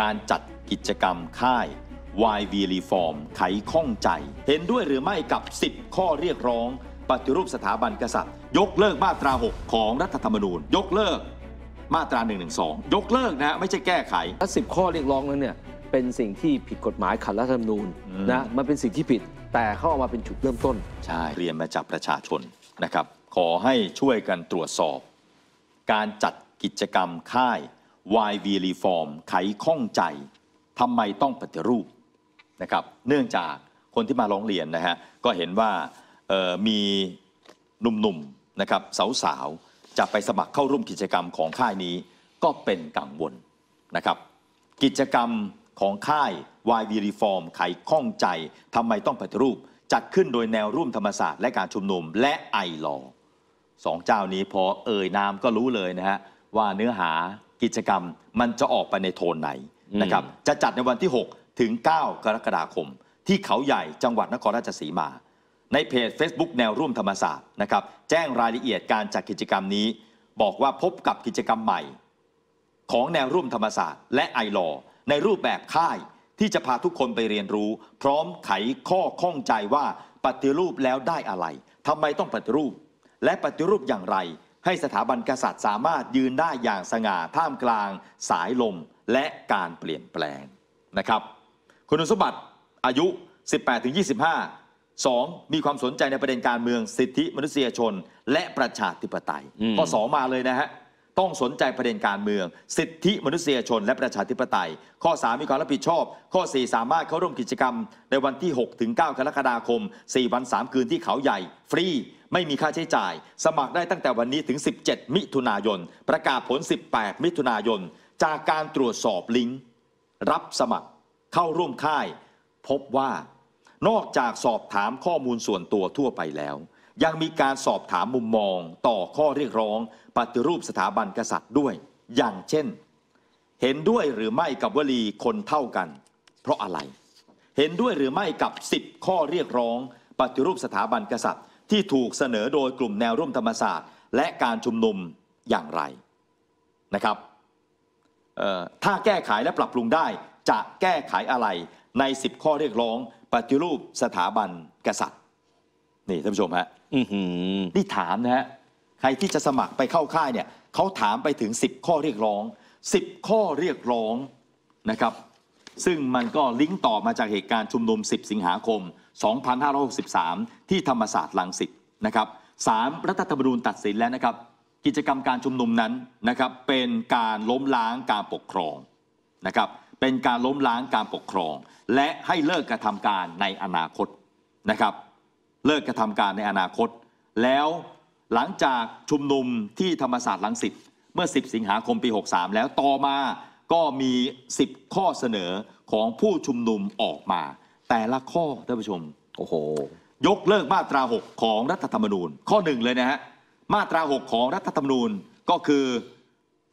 การจัดกิจกรรมค่าย YV Reform ไขข้องใจ เห็นด้วยหรือไม่กับ 10 ข้อเรียกร้องปฏิรูปสถาบันกษัตริย์ ยกเลิกมาตรา 6 ของรัฐธรรมนูญ ยกเลิกมาตรา 112 ยกเลิกนะ ไม่ใช่แก้ไขและสิข้อเรียกร้องนั้นเนี่ย เป็นสิ่งที่ผิดกฎหมายขัดรัฐธรรมนูญนะ มันเป็นสิ่งที่ผิด แต่เขาเอามาเป็นจุดเริ่มต้นใช่เรียนมาจากประชาชนนะครับ ขอให้ช่วยกันตรวจสอบ การจัดกิจกรรมค่าย y ร Reform ไขข้องใจทำไมต้องปฏิรูปนะครับเนื่องจากคนที่มาร้องเรียนนะฮะก็เห็นว่ามีหนุ่มๆนะครับสาวๆจะไปสมัครเข้าร่วมกิจกรรมของค่ายนี้ ก็เป็นกังวลนะครับกิจกรรมของค่าย y ร Reform ไขข้องใจทำไมต้องปฏิรูปจัดขึ้นโดยแนวร่วมธรรมศาสตร์และการชุมนุมและไอลอสองเจ้านี้พอเอ่ยนามก็รู้เลยนะฮะว่าเนื้อหากิจกรรมมันจะออกไปในโทนไหนนะครับจะจัดในวันที่6ถึง9กรกฎาคม ที่เขาใหญ่จังหวัดนครราชสีมา ในเพจ Facebook แนวร่วมธรรมศาสตร์นะครับแจ้งรายละเอียดการจัดกิจกรรมนี้ บอกว่าพบกับกิจกรรมใหม่ ของแนวร่วมธรรมศาสตร์และไอรอในรูปแบบค่ายที่จะพาทุกคนไปเรียนรู้ พร้อมไขข้อข้องใจว่าปฏิรูปแล้วได้อะไรทำไมต้องปฏิรูป และปฏิรูปอย่างไรให้สถาบันกษัตริย์สามารถยืนได้ อย่างสง่าท่ามกลาง สายลมและการเปลี่ยนแปลงนะครับ คุณสมบัติอายุ 18-25 2มีความสนใจในประเด็นการเมือง สิทธิมนุษยชนและประชาธิปไตยข้องมาเลยนะฮะ ต้องสนใจประเด็นการเมืองสิทธิมนุษยชนและประชาธิปไตย ข้อ3มีความรับผิดชอบ ข้อ 4 สามารถเข้าร่วมกิจกรรม ในวันที่6ถึง9กรกฎาคม4วัน 3 คืนที่เขาใหญ่ฟรีไม่มีค่าใช้จ่ายสมัครได้ตั้งแต่วันนี้ถึง 17 มิถุนายนประกาศผล 18 มิถุนายนจากการตรวจสอบลิงก์ รับสมัครเข้าร่วมค่าย พบว่า นอกจากสอบถามข้อมูลส่วนตัวทั่วไปแล้ว ยังมีการสอบถามมุมมอง ต่อข้อเรียกร้องปฏิรูปสถาบันกษัตริย์ด้วย อย่างเช่น เห็นด้วยหรือไม่กับวลีคนเท่ากัน เพราะอะไร เห็นด้วยหรือไม่กับ 10 ข้อเรียกร้องปฏิรูปสถาบันกษัตริย์ที่ถูกเสนอโดยกลุ่มแนวร่วมธรรมศาสตร์ และการชุมนุมอย่างไรนะครับถ้าแก้ไขและปรับปรุงได้ จะแก้ไขอะไรใน 10 ข้อเรียกร้องปฏิรูปสถาบันกษัตริย์นี่ท่านผู้ชมฮะนี่ถามนะฮะใครที่จะสมัครไปเข้าค่ายเนี่ยเขาถามไปถึง 10 ข้อเรียกร้อง 10 ข้อเรียกร้องนะครับ ซึ่งมันก็ลิงก์ต่อมาจากเหตุการณ์ชุมนุม 10 สิงหาคม2563 ที่ธรรมศาสตร์ลังสิตนะครับสามรัฐธรรมนูญตัดสินแล้วนะครับ กิจกรรมการชุมนุมนั้นนะครับเป็นการล้มล้างการปกครองนะครับเป็นการล้มล้างการปกครอง และให้เลิกกระทำการในอนาคตนะครับเลิกกระทำการในอนาคต แล้วหลังจากชุมนุมที่ธรรมศาสตร์ลังสิตเมื่อ 10สิงหาคมปี63แล้วต่อมาก็มี 10 ข้อเสนอของผู้ชุมนุมออกมาแต่ละข้อท่านผู้ชม โอ้โห ยกเลิกมาตรา 6 ของรัฐธรรมนูญ ข้อหนึ่งเลยนะฮะ มาตรา 6 ของรัฐธรรมนูญก็คือ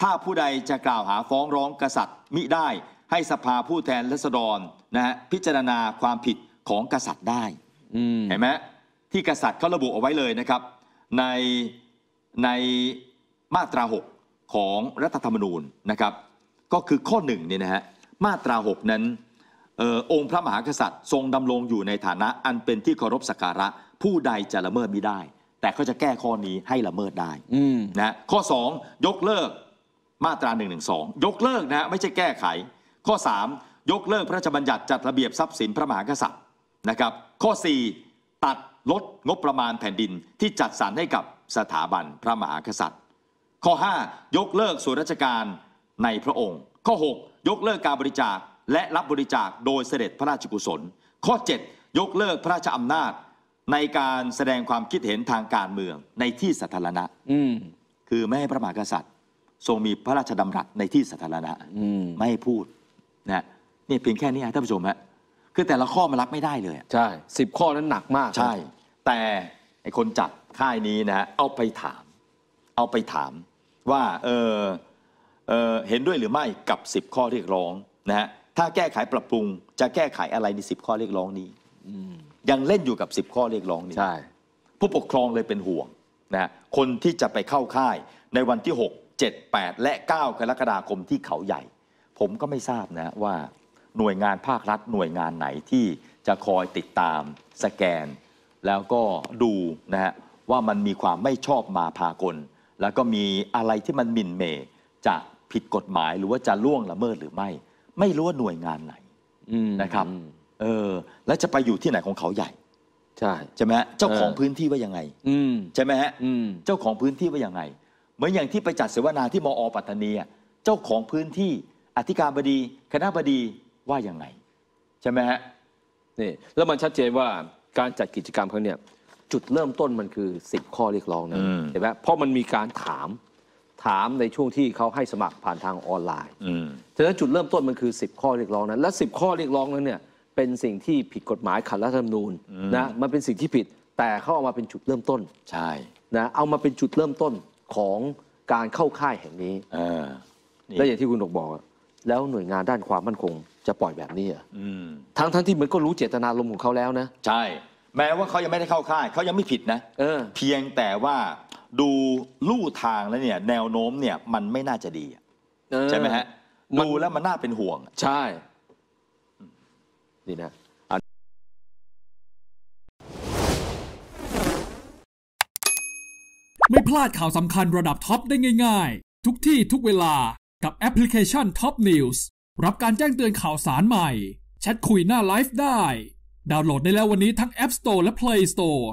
ถ้าผู้ใดจะกล่าวหาฟ้องร้องกษัตริย์มิได้ให้สภาผู้แทนรัษฎรนะฮะพิจารณาความผิดของกษัตริย์ได้เห็นไหมที่กษัตริย์เขาระบุเอาไว้เลยนะครับ ในในมาตรา 6 ของรัฐธรรมนูญนะครับ ก็คือข้อหนึ่งเนี่ยนะฮะมาตรา 6 นั้นออองค์พระมหากษัตริย์ทรงดำรงอยู่ในฐานะอันเป็นที่เคารพสักการะ ผู้ใดจะละเมิดไม่ได้ แต่ก็จะแก้ข้อนี้ให้ละเมิดได้อืนะข้อ2ยกเลิกมาตรา1นึยกเลิกนะ ไม่ใช่แก้ไข ข้อ 3 ยกเลิกพระราชบัญญัติจัดระเบียบทรัพย์สินพระมหากษัตริย์นะครับ ข้อ4ตัดลดงบประมาณแผ่นดินที่จัดสรรให้กับสถาบันพระมหากษัตริย์ ข้อ5ยกเลิกส่วนราชการในพระองค์ ข้อ 6 ยกเลิกการบริจาคและรับบริจาคโดยเสด็จพระราชกุศล ข้อ 7 ยกเลิกพระราชอำนาจ ในการแสดงความคิดเห็นทางการเมืองในที่สาธารณะ อืคือไม่ให้พระมหากษัตริย์ทรงมีพระราชดำรัสในที่สาธารณะ อืมไม่ให้พูดนะ นี่เพียงแค่นี้ท่านผู้ชมฮะคือแต่ละข้อมันรับไม่ได้เลยใช่สิบข้อนั้นหนักมากใช่ แต่ไอ้คนจัดค่ายนี้นะฮะเอาไปถาม เอาไปถาม ว่า เออเออเห็นด้วยหรือไม่กับ10ข้อเรียกร้องนะฮะถ้าแก้ไขปรับปรุง จะแก้ไขอะไรในสิบข้อเรียกร้องนี้ยังเล่นอยู่กับสิบข้อเรียกร้องนี้ใช่ผู้ปกครองเลยเป็นห่วงนะคนที่จะไปเข้าค่าย ในวันที่ 6 7 8 และ9กรกฎาคมที่เขาใหญ่ ผมก็ไม่ทราบนะ ว่าหน่วยงานภาครัฐ หน่วยงานไหนที่จะคอยติดตามสแกน แล้วก็ดูนะฮะว่ามันมีความไม่ชอบมาพากล แล้วก็มีอะไรที่มันมินเมจะผิดกฎหมายหรือว่าจะล่วงละเมิดหรือไม่ไม่รู้ว่าหน่วยงานไหนนะครับ เออ แล้วจะไปอยู่ที่ไหนของเขาใหญ่ ใช่ใช่ไหมฮะเจ้าของพื้นที่ว่ายังไงใช่ไหมฮะเจ้าของพื้นที่ว่ายังไง เหมือนอย่างที่ไปจัดเสวนาที่มอปัตตานีเจ้าของพื้นที่อธิการบดี คณะบดีว่ายังไง ใช่ไหมฮะนี่แล้วมันชัดเจนว่าการจัดกิจกรรมครั้งนี้จุดเริ่มต้นมันคือ 10 ข้อเรียกร้องนะเห็นไหมเพราะมันมีการถามถามในช่วงที่เขาให้สมัครผ่านทางออนไลน์ฉะนั้นจุดเริ่มต้นมันคือ 10 ข้อเรียกร้องนั้น และ 10 ข้อเรียกร้องนั้นเนี่ย เป็นสิ่งที่ผิดกฎหมายขัดรัฐธรรมนูญนะ มันเป็นสิ่งที่ผิดแต่เขาเอามาเป็นจุดเริ่มต้น ใช่ นะ เอามาเป็นจุดเริ่มต้นของการเข้าค่ายแห่งนี้ และอย่างที่คุณดกบอก แล้วหน่วยงานด้านความมั่นคงจะปล่อยแบบนี้อ่ะทั้งทั้งที่มันก็รู้เจตนารมณ์ของเขาแล้วนะ ใช่ แม้ว่าเขายังไม่ได้เข้าค่ายเขายังไม่ผิดนะเพียงแต่ว่าดูลู่ทางแล้วเนี่ย แนวโน้มเนี่ยมันไม่น่าจะดีใช่ไหมฮะ ดูแล้วมันน่าเป็นห่วง ใช่นี่นะ ไม่พลาดข่าวสำคัญระดับท็อปได้ง่ายๆ ทุกที่ทุกเวลากับแอปพลิเคชัน Top News รับการแจ้งเตือนข่าวสารใหม่ แชทคุยหน้าไลฟ์ได้ ดาวน์โหลดได้แล้ววันนี้ทั้ง App Store และ Play Store